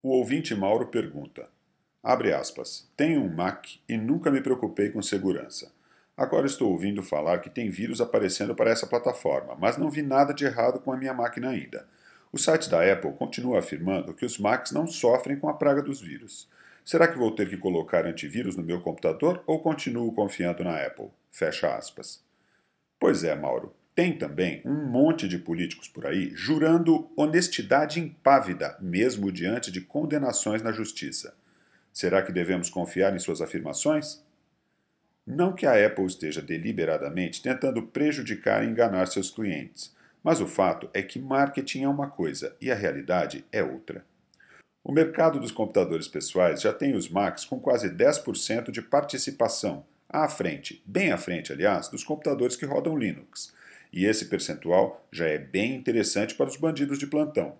O ouvinte Mauro pergunta: Abre aspas, tenho um Mac e nunca me preocupei com segurança. Agora estou ouvindo falar que tem vírus aparecendo para essa plataforma, mas não vi nada de errado com a minha máquina ainda. O site da Apple continua afirmando que os Macs não sofrem com a praga dos vírus. Será que vou ter que colocar antivírus no meu computador ou continuo confiando na Apple? Fecha aspas. Pois é, Mauro. Tem também um monte de políticos por aí jurando honestidade impávida, mesmo diante de condenações na justiça. Será que devemos confiar em suas afirmações? Não que a Apple esteja deliberadamente tentando prejudicar e enganar seus clientes, mas o fato é que marketing é uma coisa e a realidade é outra. O mercado dos computadores pessoais já tem os Macs com quase 10% de participação, à frente, bem à frente, aliás, dos computadores que rodam Linux e esse percentual já é bem interessante para os bandidos de plantão.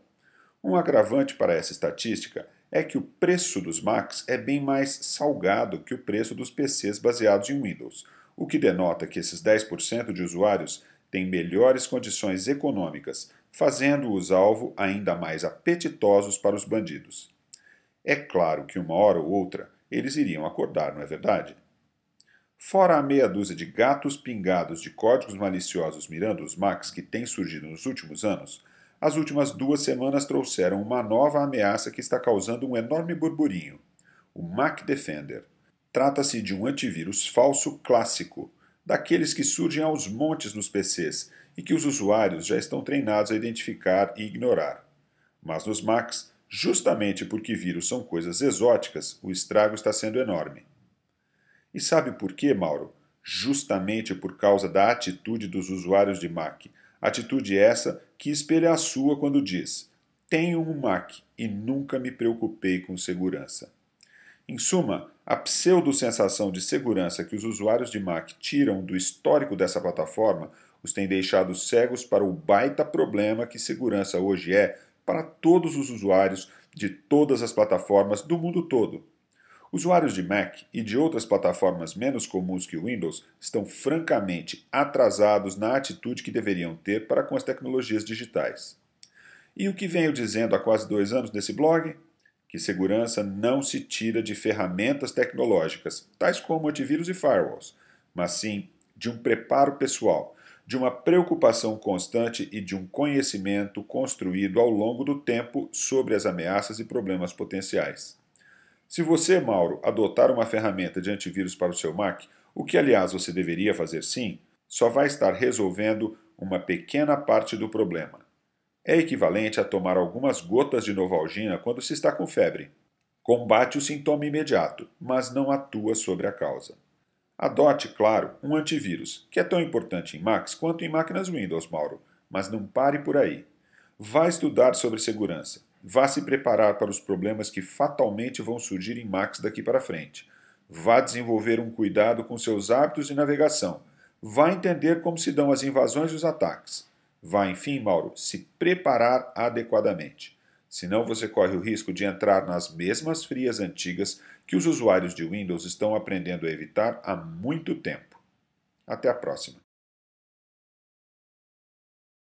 Um agravante para essa estatística é que o preço dos Macs é bem mais salgado que o preço dos PCs baseados em Windows, o que denota que esses 10% de usuários têm melhores condições econômicas, fazendo-os alvo ainda mais apetitosos para os bandidos. É claro que uma hora ou outra eles iriam acordar, não é verdade? Fora a meia dúzia de gatos pingados de códigos maliciosos mirando os Max que tem surgido nos últimos anos, as últimas duas semanas trouxeram uma nova ameaça que está causando um enorme burburinho: o Mac Defender. Trata-se de um antivírus falso clássico, daqueles que surgem aos montes nos PCs e que os usuários já estão treinados a identificar e ignorar. Mas nos Macs, justamente porque vírus são coisas exóticas, o estrago está sendo enorme. E sabe por quê, Mauro? Justamente por causa da atitude dos usuários de Mac. Atitude essa que espelha a sua quando diz: Tenho um Mac e nunca me preocupei com segurança. Em suma, a pseudo-sensação de segurança que os usuários de Mac tiram do histórico dessa plataforma os tem deixado cegos para o baita problema que segurança hoje é para todos os usuários de todas as plataformas do mundo todo. Usuários de Mac e de outras plataformas menos comuns que o Windows estão francamente atrasados na atitude que deveriam ter para com as tecnologias digitais. E o que venho dizendo há quase dois anos nesse blog? Que segurança não se tira de ferramentas tecnológicas, tais como antivírus e firewalls, mas sim de um preparo pessoal, de uma preocupação constante e de um conhecimento construído ao longo do tempo sobre as ameaças e problemas potenciais. Se você, Mauro, adotar uma ferramenta de antivírus para o seu Mac, o que aliás você deveria fazer sim, só vai estar resolvendo uma pequena parte do problema. É equivalente a tomar algumas gotas de Novalgina quando se está com febre. Combate o sintoma imediato, mas não atua sobre a causa. Adote, claro, um antivírus, que é tão importante em Macs quanto em máquinas Windows, Mauro, mas não pare por aí. Vá estudar sobre segurança. Vá se preparar para os problemas que fatalmente vão surgir em Max daqui para frente. Vá desenvolver um cuidado com seus hábitos de navegação. Vá entender como se dão as invasões e os ataques. Vá, enfim, Mauro, se preparar adequadamente. Senão você corre o risco de entrar nas mesmas frias antigas que os usuários de Windows estão aprendendo a evitar há muito tempo. Até a próxima.